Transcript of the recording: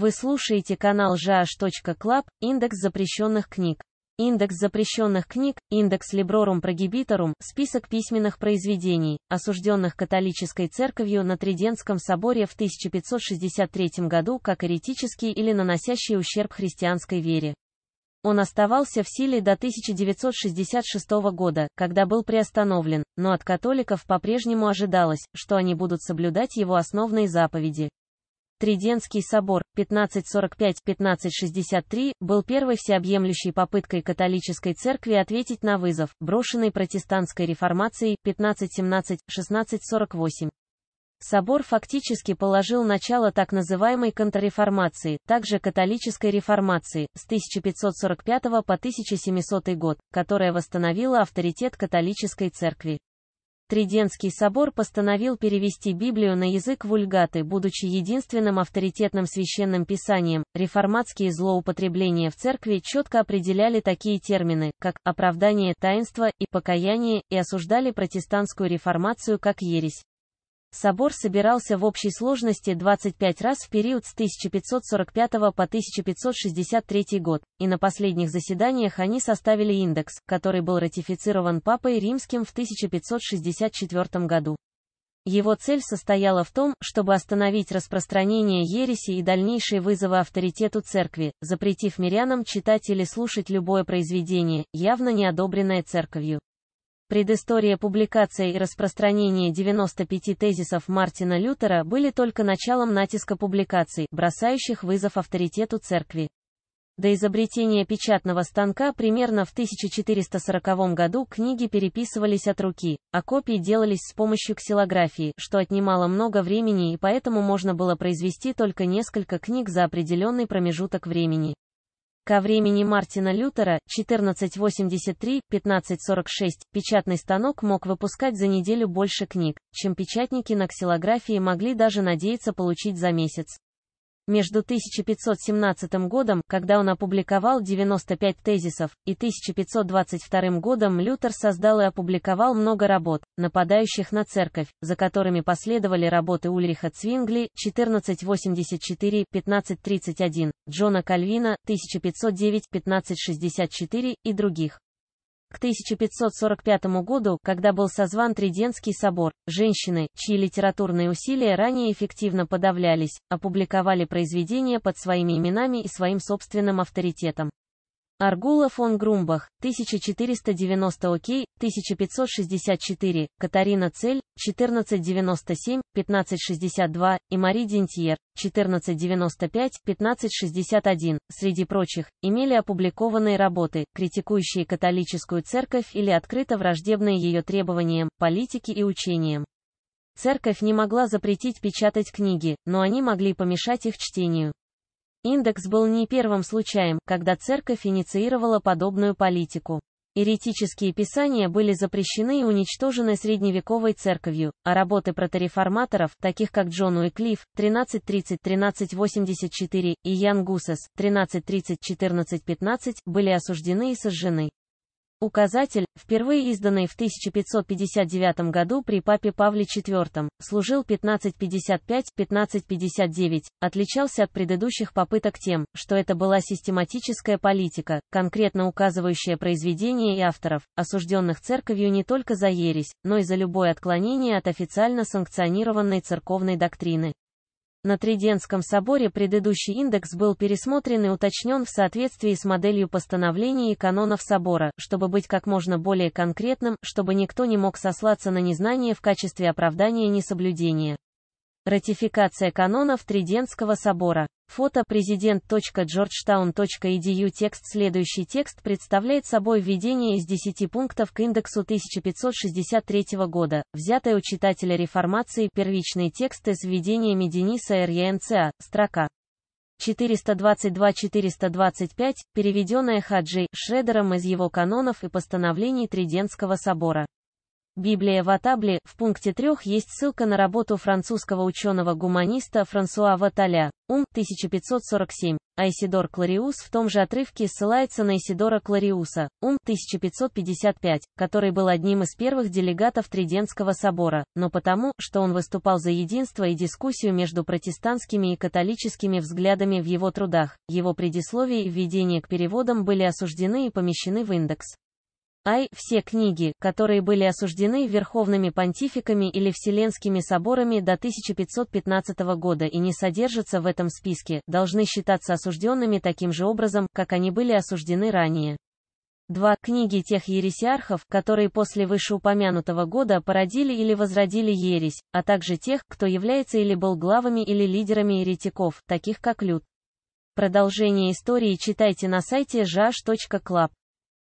Вы слушаете канал jash.club, индекс запрещенных книг. Индекс запрещенных книг, индекс Librorum Prohibitorum, список письменных произведений, осужденных католической церковью на Триденском соборе в 1563 году как эретические или наносящие ущерб христианской вере. Он оставался в силе до 1966 года, когда был приостановлен, но от католиков по-прежнему ожидалось, что они будут соблюдать его основные заповеди. Триденский собор 1545-1563 был первой всеобъемлющей попыткой католической церкви ответить на вызов, брошенный протестантской реформацией 1517-1648. Собор фактически положил начало так называемой контрреформации, также католической реформации, с 1545 по 1700 год, которая восстановила авторитет католической церкви. Триденский собор постановил перевести Библию на язык вульгаты, будучи единственным авторитетным священным писанием. Реформатские злоупотребления в церкви четко определяли такие термины, как «оправдание», таинства и «покаяние», и осуждали протестантскую реформацию как ересь. Собор собирался в общей сложности 25 раз в период с 1545 по 1563 год, и на последних заседаниях они составили индекс, который был ратифицирован Папой Римским в 1564 году. Его цель состояла в том, чтобы остановить распространение ереси и дальнейшие вызовы авторитету церкви, запретив мирянам читать или слушать любое произведение, явно не одобренное церковью. Предыстория публикации и распространения 95 тезисов Мартина Лютера были только началом натиска публикаций, бросающих вызов авторитету церкви. До изобретения печатного станка примерно в 1440 году книги переписывались от руки, а копии делались с помощью ксилографии, что отнимало много времени и поэтому можно было произвести только несколько книг за определенный промежуток времени. Ко времени Мартина Лютера, 1483-1546, печатный станок мог выпускать за неделю больше книг, чем печатники на ксилографии могли даже надеяться получить за месяц между 1517 годом, когда он опубликовал 95 тезисов, и 1522 годом Лютер создал и опубликовал много работ, нападающих на церковь, за которыми последовали работы Ульриха Цвингли 1484, 1531, Джона Кальвина 1509, 1564 и других. К 1545 году, когда был созван Триденский собор, женщины, чьи литературные усилия ранее эффективно подавлялись, опубликовали произведения под своими именами и своим собственным авторитетом. Аргула фон Грумбах, 1490 Окей, 1564, Катарина Цель, 1497, 1562, и Мари Дентьер, 1495, 1561, среди прочих, имели опубликованные работы, критикующие католическую церковь или открыто враждебные ее требованиям, политике и учениям. Церковь не могла запретить печатать книги, но они могли помешать их чтению. Индекс был не первым случаем, когда церковь инициировала подобную политику. Еретические писания были запрещены и уничтожены средневековой церковью, а работы протореформаторов, таких как Джон Уиклифф, 1330-1384, и Ян Гусес, 1330-1415, были осуждены и сожжены. Указатель, впервые изданный в 1559 году при папе Павле IV, служил 1555-1559, отличался от предыдущих попыток тем, что это была систематическая политика, конкретно указывающая произведения и авторов, осужденных церковью не только за ересь, но и за любое отклонение от официально санкционированной церковной доктрины. На Триденском соборе предыдущий индекс был пересмотрен и уточнен в соответствии с моделью постановлений и канонов собора, чтобы быть как можно более конкретным, чтобы никто не мог сослаться на незнание в качестве оправдания несоблюдения. Ратификация канонов Триденского собора. Фото президент.georgetown.edu Текст Следующий текст представляет собой введение из 10 пунктов к индексу 1563 года, взятое у читателя реформации первичные тексты из введениями Дениса Р.Е.Н.Ц.А. строка 422-425, переведенная Хаджи Шредером из его канонов и постановлений Триденского собора. Библия в Атабле в пункте 3 есть ссылка на работу французского ученого-гуманиста Франсуа Ваталя, ум, 1547, а Исидор Клариус в том же отрывке ссылается на Исидора Клариуса, ум, 1555, который был одним из первых делегатов Тридентского собора, но потому, что он выступал за единство и дискуссию между протестантскими и католическими взглядами в его трудах, его предисловие и введение к переводам были осуждены и помещены в индекс. Ай, все книги, которые были осуждены верховными понтификами или вселенскими соборами до 1515 года и не содержатся в этом списке, должны считаться осужденными таким же образом, как они были осуждены ранее. Два Книги тех ересиархов, которые после вышеупомянутого года породили или возродили ересь, а также тех, кто является или был главами или лидерами еретиков, таких как Люд. Продолжение истории читайте на сайте жаш.клаб.